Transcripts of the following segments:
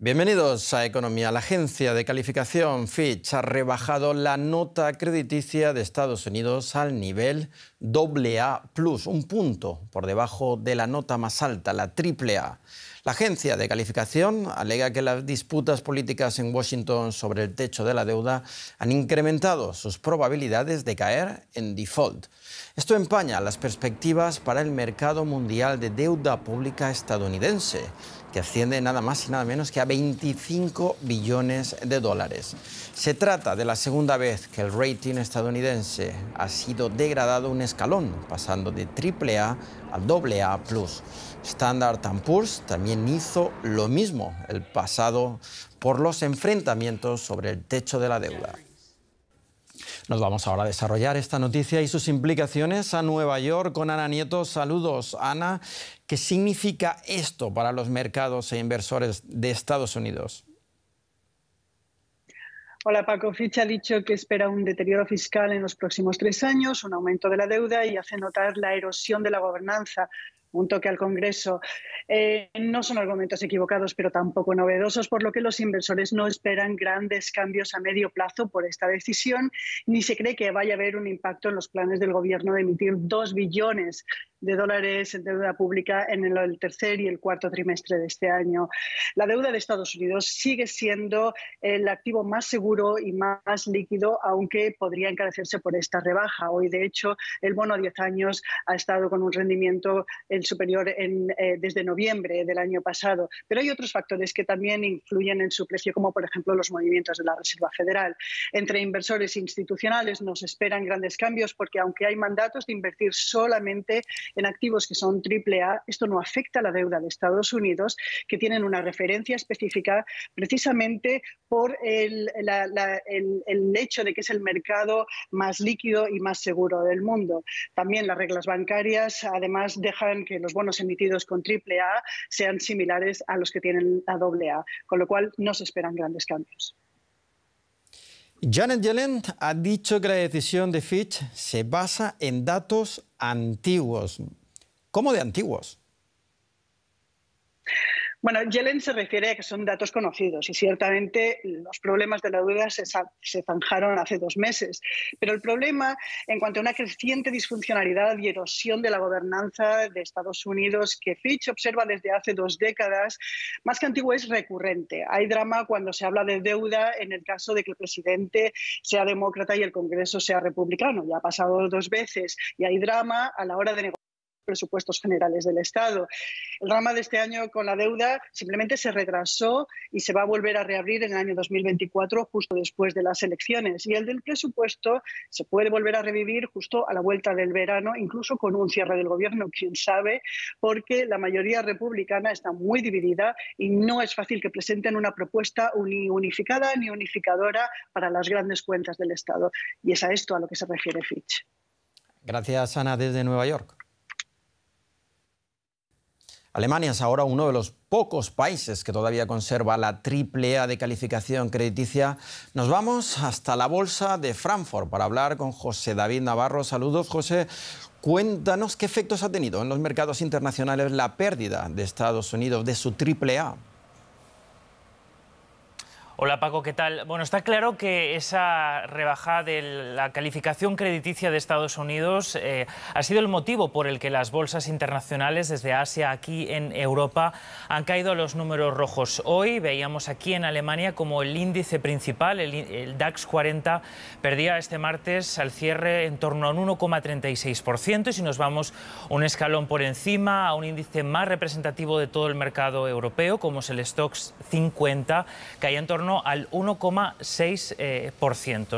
Bienvenidos a Economía. La agencia de calificación Fitch ha rebajado la nota crediticia de Estados Unidos al nivel AA, un punto por debajo de la nota más alta, la AAA. La agencia de calificación alega que las disputas políticas en Washington sobre el techo de la deuda han incrementado sus probabilidades de caer en default. Esto empaña las perspectivas para el mercado mundial de deuda pública estadounidense que asciende nada más y nada menos que a 25 billones de dólares. Se trata de la segunda vez que el rating estadounidense ha sido degradado un escalón, pasando de AAA a AA+. Standard Poor's también hizo lo mismo el pasado por los enfrentamientos sobre el techo de la deuda. Nos vamos ahora a desarrollar esta noticia y sus implicaciones a Nueva York con Ana Nieto. Saludos, Ana. ¿Qué significa esto para los mercados e inversores de Estados Unidos? Hola, Paco Fitch ha dicho que espera un deterioro fiscal en los próximos tres años, un aumento de la deuda y hace notar la erosión de la gobernanza un toque al Congreso, eh, no son argumentos equivocados, pero tampoco novedosos, por lo que los inversores no esperan grandes cambios a medio plazo por esta decisión, ni se cree que vaya a haber un impacto en los planes del Gobierno de emitir dos billones de dólares en deuda pública en el tercer y el cuarto trimestre de este año. La deuda de Estados Unidos sigue siendo el activo más seguro y más líquido, aunque podría encarecerse por esta rebaja. Hoy, de hecho, el bono a 10 años ha estado con un rendimiento el superior eh, desde noviembre del año pasado. Pero hay otros factores que también influyen en su precio, como por ejemplo los movimientos de la Reserva Federal. Entre inversores institucionales nos esperan grandes cambios porque aunque hay mandatos de invertir solamente en activos que son A, esto no afecta a la deuda de Estados Unidos, que tienen una referencia específica precisamente por el, hecho de que es el mercado más líquido y más seguro del mundo. También las reglas bancarias, además, dejan que los bonos emitidos con A sean similares a los que tienen la A, con lo cual no se esperan grandes cambios. Janet Yellen ha dicho que la decisión de Fitch se basa en datos antiguos. ¿Cómo de antiguos? Bueno, Yellen se refiere a que son datos conocidos y ciertamente los problemas de la deuda se, zanjaron hace dos meses. Pero el problema, en cuanto a una creciente disfuncionalidad y erosión de la gobernanza de Estados Unidos que Fitch observa desde hace dos décadas, más que antiguo es recurrente. Hay drama cuando se habla de deuda en el caso de que el presidente sea demócrata y el Congreso sea republicano. Ya ha pasado dos veces y hay drama a la hora de negociar presupuestos generales del Estado. El drama de este año con la deuda simplemente se retrasó y se va a volver a reabrir en el año 2024, justo después de las elecciones. Y el del presupuesto se puede volver a revivir justo a la vuelta del verano, incluso con un cierre del gobierno, quién sabe, porque la mayoría republicana está muy dividida y no es fácil que presenten una propuesta ni unificada ni unificadora para las grandes cuentas del Estado. Y es a esto a lo que se refiere Fitch. Gracias, Ana, desde Nueva York. Alemania es ahora uno de los pocos países que todavía conserva la triple A de calificación crediticia. Nos vamos hasta la Bolsa de Frankfurt para hablar con José David Navarro. Saludos, José. Cuéntanos qué efectos ha tenido en los mercados internacionales la pérdida de Estados Unidos de su triple A. Hola Paco, ¿qué tal? Bueno, está claro que esa rebaja de la calificación crediticia de Estados Unidos eh, ha sido el motivo por el que las bolsas internacionales desde Asia aquí en Europa han caído a los números rojos. Hoy veíamos aquí en Alemania como el índice principal, el, el DAX 40, perdía este martes al cierre en torno a un 1,36% y si nos vamos un escalón por encima a un índice más representativo de todo el mercado europeo como es el Stoxx 50, caía en torno al 1,6%. Eh,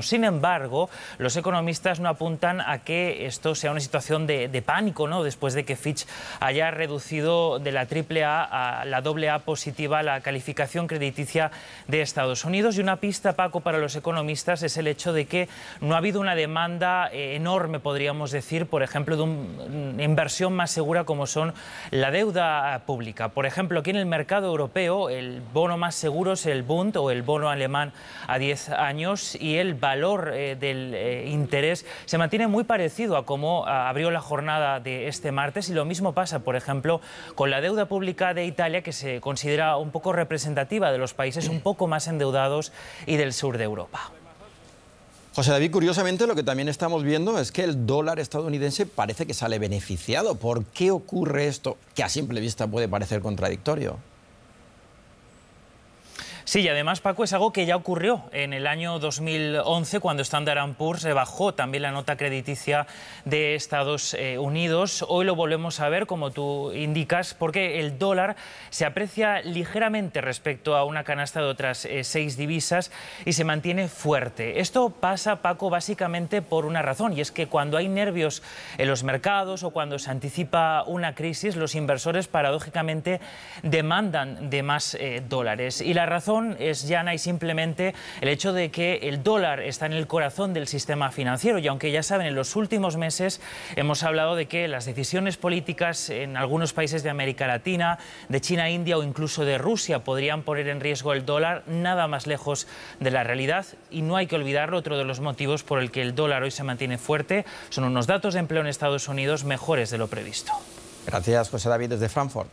Sin embargo, los economistas no apuntan a que esto sea una situación de, pánico, ¿no? después de que Fitch haya reducido de la AAA a la AA positiva la calificación crediticia de Estados Unidos. Y una pista, Paco, para los economistas es el hecho de que no ha habido una demanda eh, enorme, podríamos decir, por ejemplo, de una mm, inversión más segura como son la deuda pública. Por ejemplo, aquí en el mercado europeo, el bono más seguro es el Bund o el el bono alemán a 10 años y el valor eh, del eh, interés se mantiene muy parecido a cómo ah, abrió la jornada de este martes y lo mismo pasa, por ejemplo, con la deuda pública de Italia que se considera un poco representativa de los países un poco más endeudados y del sur de Europa. José David, curiosamente lo que también estamos viendo es que el dólar estadounidense parece que sale beneficiado. ¿Por qué ocurre esto? Que a simple vista puede parecer contradictorio. Sí, y además, Paco, es algo que ya ocurrió en el año 2011, cuando Standard Poor's bajó también la nota crediticia de Estados eh, Unidos. Hoy lo volvemos a ver, como tú indicas, porque el dólar se aprecia ligeramente respecto a una canasta de otras eh, seis divisas y se mantiene fuerte. Esto pasa, Paco, básicamente por una razón, y es que cuando hay nervios en los mercados o cuando se anticipa una crisis, los inversores paradójicamente demandan de más eh, dólares. Y la razón es llana y simplemente el hecho de que el dólar está en el corazón del sistema financiero y aunque ya saben, en los últimos meses hemos hablado de que las decisiones políticas en algunos países de América Latina, de China, India o incluso de Rusia podrían poner en riesgo el dólar, nada más lejos de la realidad y no hay que olvidar otro de los motivos por el que el dólar hoy se mantiene fuerte son unos datos de empleo en Estados Unidos mejores de lo previsto. Gracias, José David, desde Frankfurt.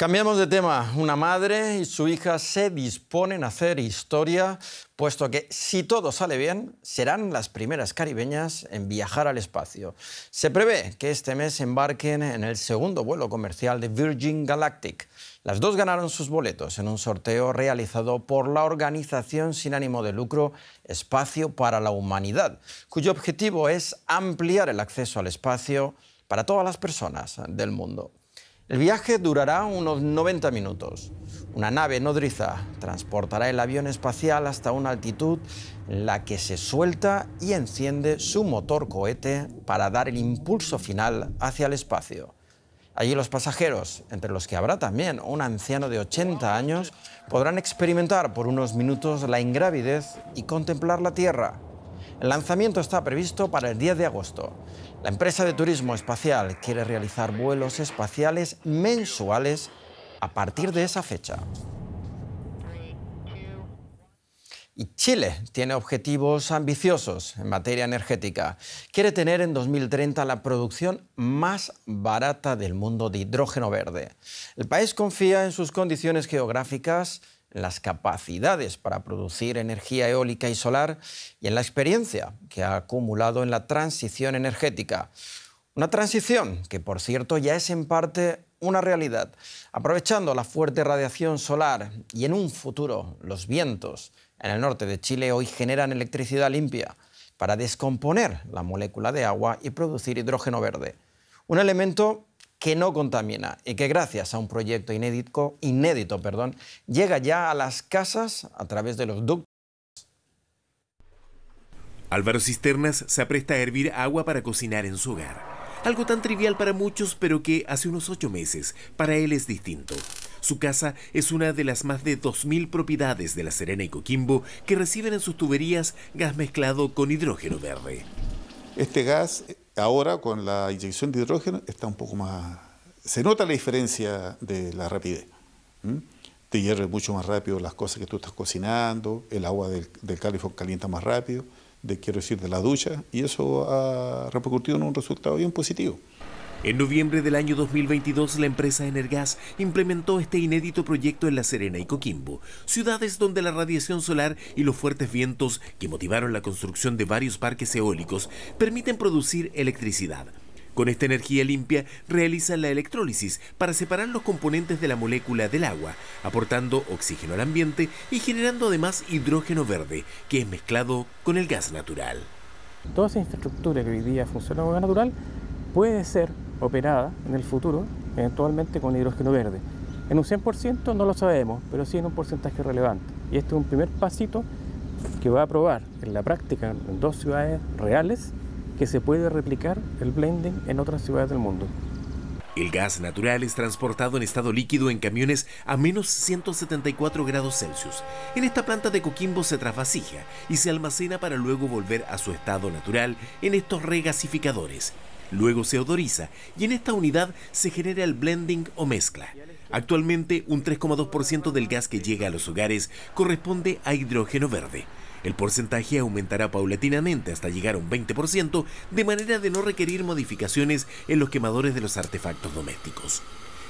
Cambiamos de tema. Una madre y su hija se disponen a hacer historia, puesto que si todo sale bien, serán las primeras caribeñas en viajar al espacio. Se prevé que este mes embarquen en el segundo vuelo comercial de Virgin Galactic. Las dos ganaron sus boletos en un sorteo realizado por la organización sin ánimo de lucro Espacio para la Humanidad, cuyo objetivo es ampliar el acceso al espacio para todas las personas del mundo. El viaje durará unos 90 minutos. Una nave nodriza transportará el avión espacial hasta una altitud en la que se suelta y enciende su motor cohete para dar el impulso final hacia el espacio. Allí los pasajeros, entre los que habrá también un anciano de 80 años, podrán experimentar por unos minutos la ingravidez y contemplar la Tierra, el lanzamiento está previsto para el 10 de agosto. La empresa de turismo espacial quiere realizar vuelos espaciales mensuales a partir de esa fecha. Y Chile tiene objetivos ambiciosos en materia energética. Quiere tener en 2030 la producción más barata del mundo de hidrógeno verde. El país confía en sus condiciones geográficas, las capacidades para producir energía eólica y solar y en la experiencia que ha acumulado en la transición energética. Una transición que, por cierto, ya es en parte una realidad, aprovechando la fuerte radiación solar y en un futuro los vientos en el norte de Chile hoy generan electricidad limpia para descomponer la molécula de agua y producir hidrógeno verde, un elemento que no contamina y que gracias a un proyecto inédito, inédito perdón, llega ya a las casas a través de los ductos. Álvaro Cisternas se apresta a hervir agua para cocinar en su hogar. Algo tan trivial para muchos, pero que hace unos ocho meses para él es distinto. Su casa es una de las más de 2.000 propiedades de La Serena y Coquimbo que reciben en sus tuberías gas mezclado con hidrógeno verde. Este gas Ahora con la inyección de hidrógeno está un poco más... Se nota la diferencia de la rapidez. Te hierve mucho más rápido las cosas que tú estás cocinando, el agua del, del calienta más rápido, de, quiero decir, de la ducha, y eso ha repercutido en un resultado bien positivo. En noviembre del año 2022, la empresa Energas implementó este inédito proyecto en La Serena y Coquimbo, ciudades donde la radiación solar y los fuertes vientos que motivaron la construcción de varios parques eólicos permiten producir electricidad. Con esta energía limpia realizan la electrólisis para separar los componentes de la molécula del agua, aportando oxígeno al ambiente y generando además hidrógeno verde, que es mezclado con el gas natural. Toda esa infraestructura que hoy día funciona gas natural puede ser operada en el futuro, eventualmente con hidrógeno verde. En un 100% no lo sabemos, pero sí en un porcentaje relevante. Y este es un primer pasito que va a probar en la práctica en dos ciudades reales que se puede replicar el blending en otras ciudades del mundo. El gas natural es transportado en estado líquido en camiones a menos 174 grados Celsius. En esta planta de Coquimbo se trasvasija y se almacena para luego volver a su estado natural en estos regasificadores. Luego se odoriza y en esta unidad se genera el blending o mezcla. Actualmente un 3,2% del gas que llega a los hogares corresponde a hidrógeno verde. El porcentaje aumentará paulatinamente hasta llegar a un 20% de manera de no requerir modificaciones en los quemadores de los artefactos domésticos.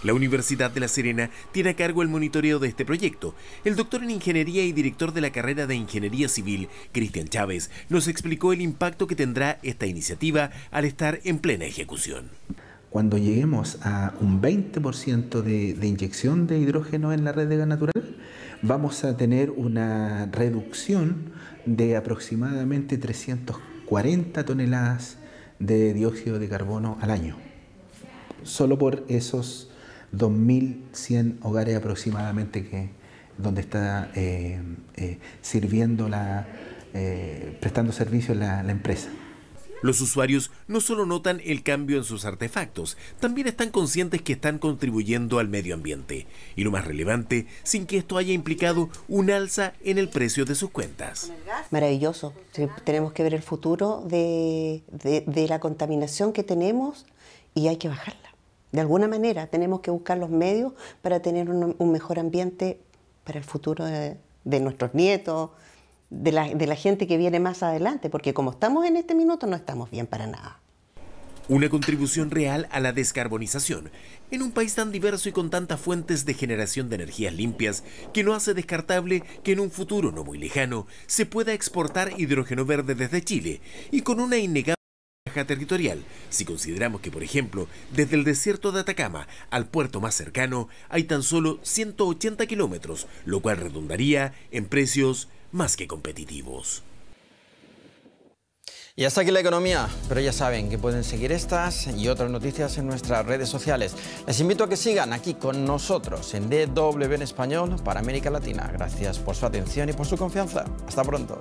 La Universidad de La Serena tiene a cargo el monitoreo de este proyecto. El doctor en ingeniería y director de la carrera de ingeniería civil, Cristian Chávez, nos explicó el impacto que tendrá esta iniciativa al estar en plena ejecución. Cuando lleguemos a un 20% de, inyección de hidrógeno en la red de gas natural, vamos a tener una reducción de aproximadamente 340 toneladas de dióxido de carbono al año solo por esos 2.100 hogares aproximadamente que, donde está eh, eh, sirviendo la, eh, prestando servicio la, la empresa. Los usuarios no solo notan el cambio en sus artefactos, también están conscientes que están contribuyendo al medio ambiente, y lo más relevante, sin que esto haya implicado un alza en el precio de sus cuentas. Maravilloso. Tenemos que ver el futuro de la contaminación que tenemos y hay que bajarla. De alguna manera tenemos que buscar los medios para tener un, mejor ambiente para el futuro de, nuestros nietos, de la, de la, gente que viene más adelante, porque como estamos en este minuto no estamos bien para nada. Una contribución real a la descarbonización en un país tan diverso y con tantas fuentes de generación de energías limpias que no hace descartable que en un futuro no muy lejano se pueda exportar hidrógeno verde desde Chile y con una innegable territorial, si consideramos que, por ejemplo, desde el desierto de Atacama al puerto más cercano hay tan solo 180 kilómetros, lo cual redundaría en precios más que competitivos. Y hasta aquí la economía, pero ya saben que pueden seguir estas y otras noticias en nuestras redes sociales. Les invito a que sigan aquí con nosotros en DW en español para América Latina. Gracias por su atención y por su confianza. Hasta pronto.